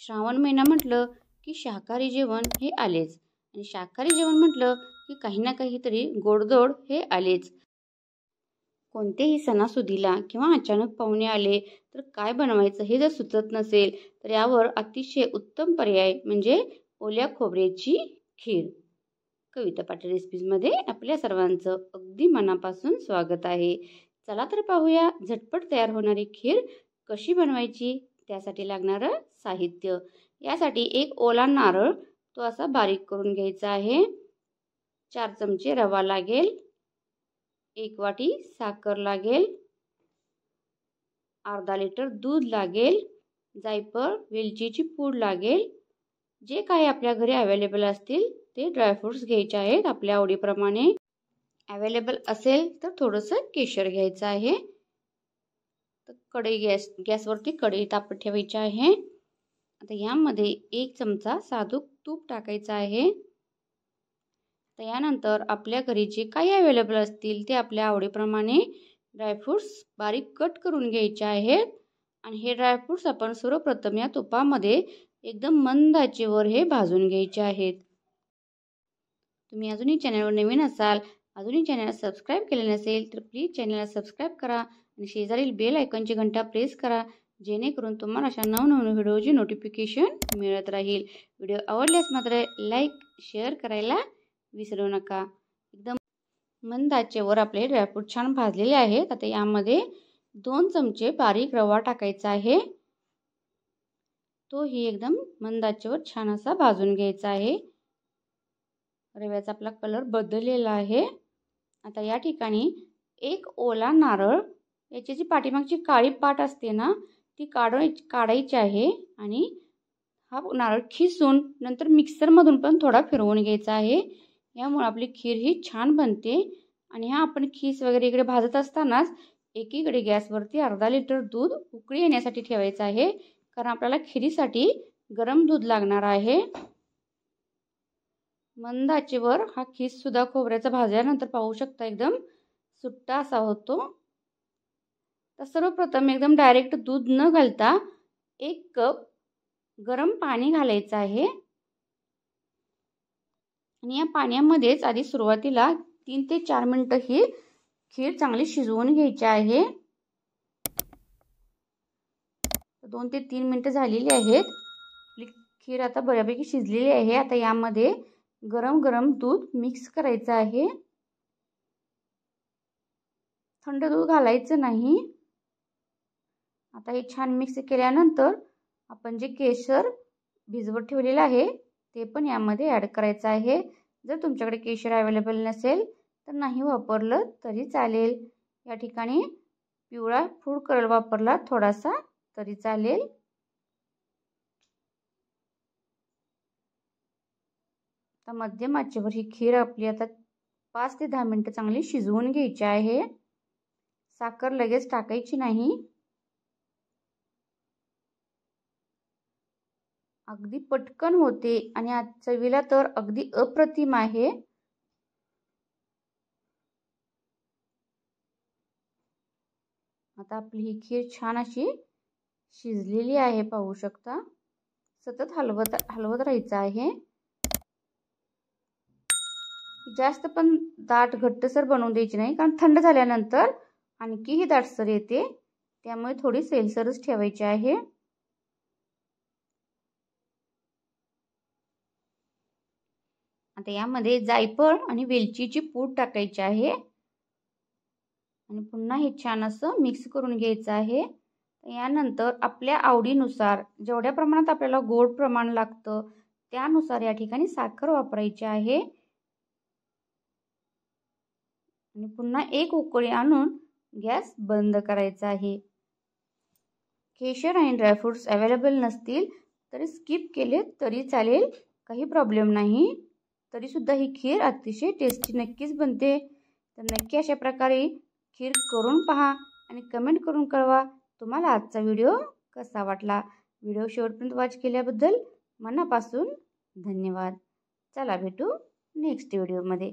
श्रावण महिना म्हटलं की शाकाहारी जेवण हे आलेच आणि शाकाहारी जेवण म्हटलं की काही ना काहीतरी गोडदोड हे आलेच कोणतेही सणासुदीला किंवा अचानक पाहुणे आले तर काय बनवायचं हे जर सुचत नसेल तर यावर अतिशय उत्तम पर्याय म्हणजे ओल्या खोबऱ्याची खीर कविता पाटील रेसिपीजमध्ये आपल्या सर्वांचं अगदी मनापासून स्वागत आहे चला तर पाहूया झटपट तयार होणारी खीर कशी बनवायची त्यासाठी लागणारं साहित्य यासाठी एक ओला नारळ तो असा बारीक करून घ्यायचा आहे चार चमचे रवा लागेल एक वाटी साखर लागेल अर्धा लिटर दूध लागेल जायफळ वेलचीची पूड लागेल जे काही आपल्या घरी अवेलेबल असतील ते ड्रायफ्रूट्स घ्यायचे आहेत आपल्या आवडीप्रमाणे अवेलेबल असेल तर थोडंसं केशर घ्यायचं आहे कढई गॅस गॅसवरती कढई तापत ठेवायची आहे आता यामध्ये एक चमचा साधू तूप टाकायचं आहे तर यानंतर आपल्या घरी जे काही अवेलेबल असतील ते आपल्या आवडीप्रमाणे ड्रायफ्रूट्स बारीक कट करून घ्यायचे आहेत आणि हे ड्रायफ्रूट्स आपण सर्वप्रथम या तुपामध्ये एकदम मंद आचेवर हे भाजून घ्यायचे आहेत तुम्ही अजूनही चॅनलवर नवीन असाल अजूनही चॅनलला सबस्क्राईब केले नसेल तर प्लीज चॅनलला सबस्क्राईब करा आणि शेजारील बेल आयकॉनची घंटा प्रेस करा जेणेकरून तुम्हाला अशा नवनवीन व्हिडिओची नोटिफिकेशन मिळत राहील व्हिडिओ आवडल्यास मात्र लाईक शेअर करायला विसरू नका एकदम मंदाचे वर आपले ड्रायफ्रूट छान भाजलेले आहेत आता यामध्ये दोन चमचे बारीक रवा टाकायचा आहे तोही एकदम मंदाचेवर छान असा भाजून घ्यायचा आहे रव्याचा आपला कलर बदललेला आहे आता या ठिकाणी एक ओला नारळ याची जी पाठीमागची काळी पाट असते ना ती काढून काढायची आहे आणि हा नारळ खिसून नंतर मिक्सरमधून पण थोडा फिरवून घ्यायचा आहे यामुळे आपली खीर ही छान बनते आणि हा आपण खीस वगैरे इकडे भाजत असतानाच एकीकडे गॅसवरती अर्धा लिटर दूध उकळी येण्यासाठी ठेवायचं आहे कारण आपल्याला खिरीसाठी गरम दूध लागणार आहे मंदाचीवर हा हा सुद्धा खोबऱ्याचा भाजल्यानंतर पाहू शकता एकदम सुट्टा असा होतो तर सर्वप्रथम एकदम डायरेक्ट दूध न घालता एक कप गरम पाणी घालायचं आहे आणि या पाण्यामध्येच आधी सुरुवातीला तीन ते चार मिनटं ही खीर चांगली शिजवून घ्यायची आहे दोन ते तीन मिनटं झालेली आहेत खीर आता बऱ्यापैकी शिजलेली आहे आता यामध्ये गरम गरम दूध मिक्स करायचं आहे थंड दूध घालायचं नाही आता हे छान मिक्स केल्यानंतर आपण जे केशर भिजवत ठेवलेलं आहे ते पण यामध्ये ॲड करायचं आहे जर तुमच्याकडे केशर अवेलेबल नसेल तर नाही वापरलं तरी चालेल या ठिकाणी पिवळा फूड कलर वापरला थोडासा तरी चालेल आता मध्यम आचेवर ही खीर आपली आता पाच ते दहा मिनटं चांगली शिजवून घ्यायची आहे साखर लगेच टाकायची नाही अगदी पटकन होते आणि आज चवीला तर अगदी अप्रतिम आहे आता आपली ही खीर छान अशी शिजलेली आहे पाहू शकता सतत हलवत हलवत राहायचं आहे जास्त पण दाट घट्टसर बनवून द्यायची नाही कारण थंड झाल्यानंतर आणखीही दाटसर येते त्यामुळे थोडी सेलसरच ठेवायची आहे आता यामध्ये जायफळ आणि वेलचीची पूड टाकायची आहे आणि पुन्हा हे छान असं मिक्स करून घ्यायचं आहे यानंतर आपल्या आवडीनुसार जेवढ्या प्रमाणात आपल्याला गोड प्रमाण लागतं त्यानुसार या ठिकाणी साखर वापरायची आहे आणि पुन्हा एक उकळी आणून गॅस बंद करायचा आहे केशर आणि ड्रायफ्रूट्स अवेलेबल नसतील तरी स्किप केले तरी चालेल काही प्रॉब्लेम नाही तरीसुद्धा ही खीर अतिशय टेस्टी नक्कीच बनते तर नक्की अशा प्रकारे खीर करून पहा आणि कमेंट करून कळवा तुम्हाला आजचा व्हिडिओ कसा वाटला व्हिडिओ शेवटपर्यंत वॉच केल्याबद्दल मनापासून धन्यवाद चला भेटू नेक्स्ट व्हिडिओमध्ये